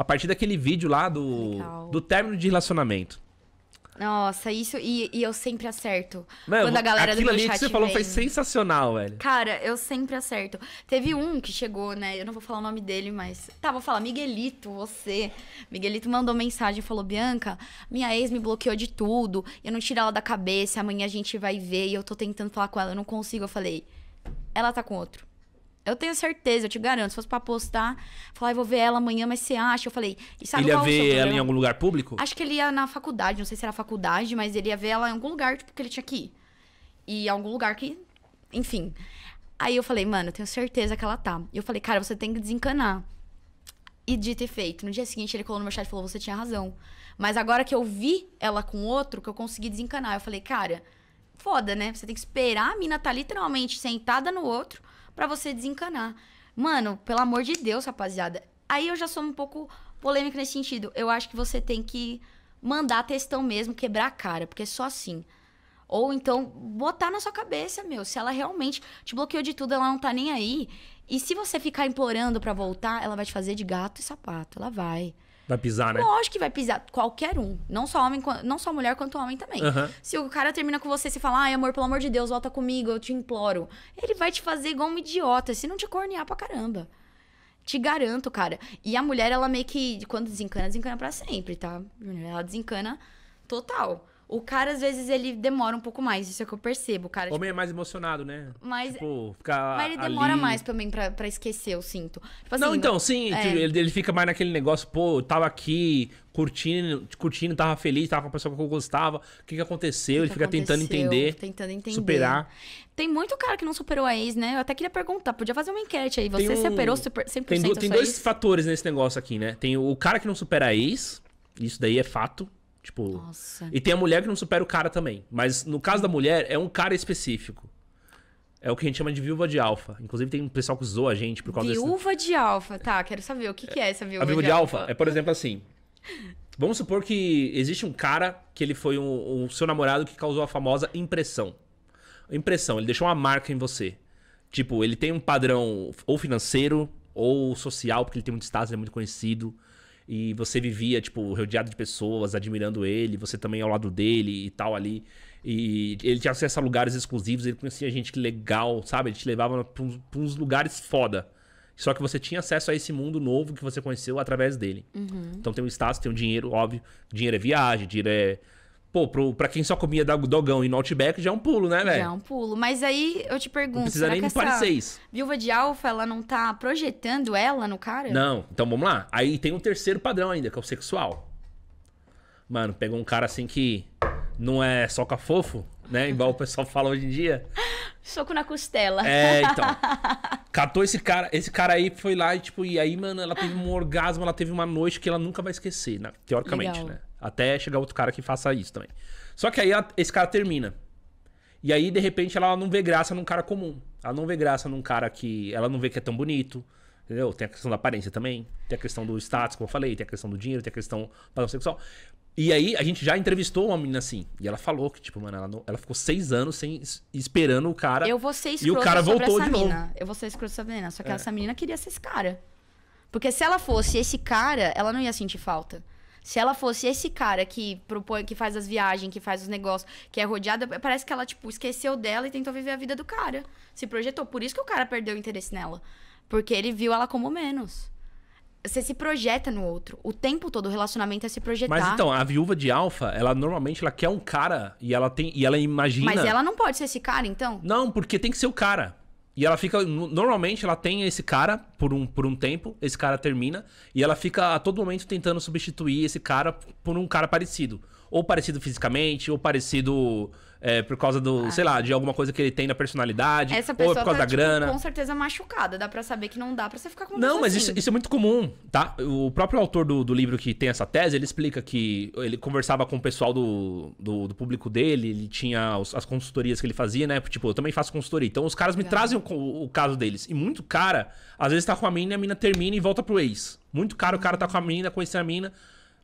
A partir daquele vídeo lá do, do término de relacionamento. Nossa, isso. E, e eu sempre acerto. Mano, quando a galera aquilo do meu ali que você falou vem. foi sensacional, velho. Cara, eu sempre acerto. Teve um que chegou, né? Eu não vou falar o nome dele, mas. Tá, vou falar. Miguelito, você. Miguelito mandou mensagem e falou: Bianca, minha ex me bloqueou de tudo. Eu não tiro ela da cabeça. Amanhã a gente vai ver. E eu tô tentando falar com ela. Eu não consigo. Eu falei: ela tá com outro. Eu tenho certeza, eu te garanto. Se fosse pra postar, falar, ah, vou ver ela amanhã, mas você acha? Eu falei, e sabe Ele ia é ver ela em algum lugar público? Acho que ele ia na faculdade, não sei se era faculdade, mas ele ia ver ela em algum lugar, tipo, que ele tinha que ir. E em algum lugar que. Enfim. Aí eu falei, mano, eu tenho certeza que ela tá. E eu falei, cara, você tem que desencanar. E dito e feito. No dia seguinte, ele colou no meu chat e falou: Você tinha razão. Mas agora que eu vi ela com outro, que eu consegui desencanar. Eu falei: Cara, foda, né? Você tem que esperar a mina tá literalmente sentada no outro para você desencanar. Mano, pelo amor de Deus, rapaziada. Aí eu já sou um pouco polêmico nesse sentido. Eu acho que você tem que mandar testão mesmo, quebrar a cara, porque é só assim. Ou então, botar na sua cabeça, meu. Se ela realmente te bloqueou de tudo, ela não tá nem aí. E se você ficar implorando para voltar, ela vai te fazer de gato e sapato. Ela vai. Vai pisar, né? Lógico que vai pisar. Qualquer um. Não só homem, não só mulher, quanto homem também. Uhum. Se o cara termina com você, e fala, ai, amor, pelo amor de Deus, volta comigo, eu te imploro. Ele vai te fazer igual um idiota, se não te cornear pra caramba. Te garanto, cara. E a mulher, ela meio que, quando desencana, desencana pra sempre, tá? Ela desencana total. O cara, às vezes, ele demora um pouco mais, isso é que eu percebo. O cara, Homem tipo... é mais emocionado, né? Mas, tipo, ficar mas ele demora ali... mais também pra, pra esquecer, eu sinto. Tipo, assim, não, então, sim, é... Tipo, ele, ele fica mais naquele negócio, pô, eu tava aqui curtindo, curtindo, tava feliz, tava com a pessoa que eu gostava. O que, que aconteceu? Que ele fica aconteceu, tentando entender. Tentando entender. Superar. Tem muito cara que não superou a ex, né? Eu até queria perguntar, podia fazer uma enquete aí. Você um... superou super, 100% Tem, do, tem dois ex? fatores nesse negócio aqui, né? Tem o cara que não supera a ex, isso daí é fato. Tipo. Nossa. E tem a mulher que não supera o cara também. Mas no caso da mulher, é um cara específico. É o que a gente chama de viúva de alfa. Inclusive, tem um pessoal que usou a gente por causa viúva desse... Viúva de alfa. Tá, quero saber o que, que é essa viúva de alfa. A viúva de, de alfa é, por exemplo, assim... Vamos supor que existe um cara que ele foi um, um, seu namorado que causou a famosa impressão. Impressão, ele deixou uma marca em você. Tipo, ele tem um padrão ou financeiro ou social, porque ele tem muito status, ele é muito conhecido e você vivia, tipo, rodeado de pessoas, admirando ele, você também ao lado dele e tal ali. E ele tinha acesso a lugares exclusivos, ele conhecia gente legal, sabe? Ele te levava pra uns, pra uns lugares foda. Só que você tinha acesso a esse mundo novo que você conheceu através dele. Uhum. Então tem o status, tem o dinheiro, óbvio. Dinheiro é viagem, dinheiro é Pô, pro, pra quem só comia dogão e no Outback, já é um pulo, né, velho? Já é um pulo. Mas aí eu te pergunto. Não precisa nem me parecer Viúva de alfa, ela não tá projetando ela no cara? Não, então vamos lá. Aí tem um terceiro padrão ainda, que é o sexual. Mano, pegou um cara assim que não é soca fofo, né? Igual o pessoal fala hoje em dia. Soco na costela. É, então. Catou esse cara, esse cara aí foi lá e, tipo, e aí, mano, ela teve um orgasmo, ela teve uma noite que ela nunca vai esquecer, né? teoricamente, Legal. né? Até chegar outro cara que faça isso também. Só que aí esse cara termina. E aí, de repente, ela não vê graça num cara comum. Ela não vê graça num cara que. Ela não vê que é tão bonito. Entendeu? Tem a questão da aparência também. Tem a questão do status, como eu falei. Tem a questão do dinheiro. Tem a questão padrão sexual. E aí, a gente já entrevistou uma menina assim. E ela falou que, tipo, mano, ela, não, ela ficou seis anos sem esperando o cara. Eu vou ser E o cara voltou de novo. Eu vou ser escroto sobre essa menina. Só que é. essa menina queria ser esse cara. Porque se ela fosse esse cara, ela não ia sentir falta. Se ela fosse esse cara que propõe, que faz as viagens, que faz os negócios, que é rodeada, parece que ela, tipo, esqueceu dela e tentou viver a vida do cara. Se projetou. Por isso que o cara perdeu o interesse nela. Porque ele viu ela como menos. Você se projeta no outro. O tempo todo o relacionamento é se projetar. Mas então, a viúva de alfa, ela normalmente ela quer um cara e ela tem e ela imagina. Mas ela não pode ser esse cara, então? Não, porque tem que ser o cara. E ela fica. Normalmente ela tem esse cara por um, por um tempo, esse cara termina, e ela fica a todo momento tentando substituir esse cara por um cara parecido ou parecido fisicamente, ou parecido é, por causa do, ah. sei lá, de alguma coisa que ele tem na personalidade, Essa é pessoa ou por causa tá, da tipo, grana. com certeza machucada, dá para saber que não dá para você ficar com Não, mas assim. isso, isso, é muito comum, tá? O próprio autor do, do, livro que tem essa tese, ele explica que ele conversava com o pessoal do, do, do público dele, ele tinha os, as consultorias que ele fazia, né? Tipo, eu também faço consultoria. Então os caras me trazem o, o, o, caso deles. E muito cara, às vezes tá com a mina, a mina termina e volta pro ex. Muito cara, o cara tá com a mina, conhece a mina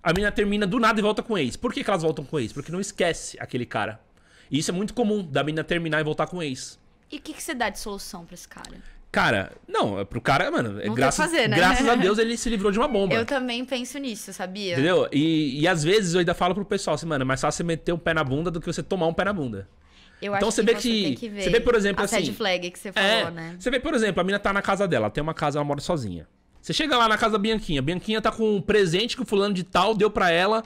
a menina termina do nada e volta com o ex. Por que, que elas voltam com o ex? Porque não esquece aquele cara. E isso é muito comum, da menina terminar e voltar com o ex. E o que, que você dá de solução pra esse cara? Cara, não, é pro cara, mano, é não graças, fazer, né? graças a Deus ele se livrou de uma bomba. Eu também penso nisso, sabia? Entendeu? E, e às vezes eu ainda falo pro pessoal assim, mano, é mais fácil você meter um pé na bunda do que você tomar um pé na bunda. Eu então você vê que, que você vê por exemplo a assim, flag que você é, falou, é, né? Você vê por exemplo, a mina tá na casa dela, tem uma casa, ela mora sozinha. Você chega lá na casa da Bianquinha. Bianquinha tá com um presente que o fulano de tal deu para ela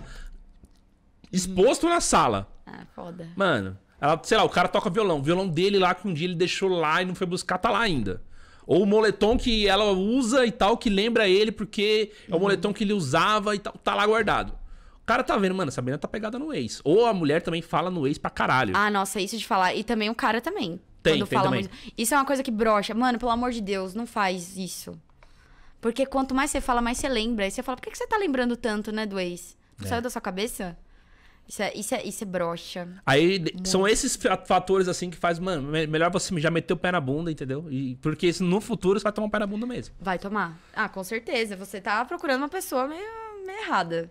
exposto hum. na sala. Ah, foda. Mano, ela, sei lá, o cara toca violão. O violão dele lá que um dia ele deixou lá e não foi buscar, tá lá ainda. Ou o moletom que ela usa e tal, que lembra ele, porque uhum. é o uhum. moletom que ele usava e tal, tá lá guardado. O cara tá vendo, mano, essa menina tá pegada no ex. Ou a mulher também fala no ex pra caralho. Ah, nossa, isso de falar. E também o cara também. Tem, quando tem fala também. Muito... Isso é uma coisa que brocha. Mano, pelo amor de Deus, não faz isso. Porque quanto mais você fala, mais você lembra. E você fala, por que, você tá lembrando tanto, né, do ex? Não é. saiu da sua cabeça? Isso é, isso é, isso é broxa. Aí Muito. são esses fatores assim que faz, mano, melhor você já meter o pé na bunda, entendeu? E, porque isso, no futuro você vai tomar o pé na bunda mesmo. Vai tomar. Ah, com certeza. Você tá procurando uma pessoa meio, meio errada.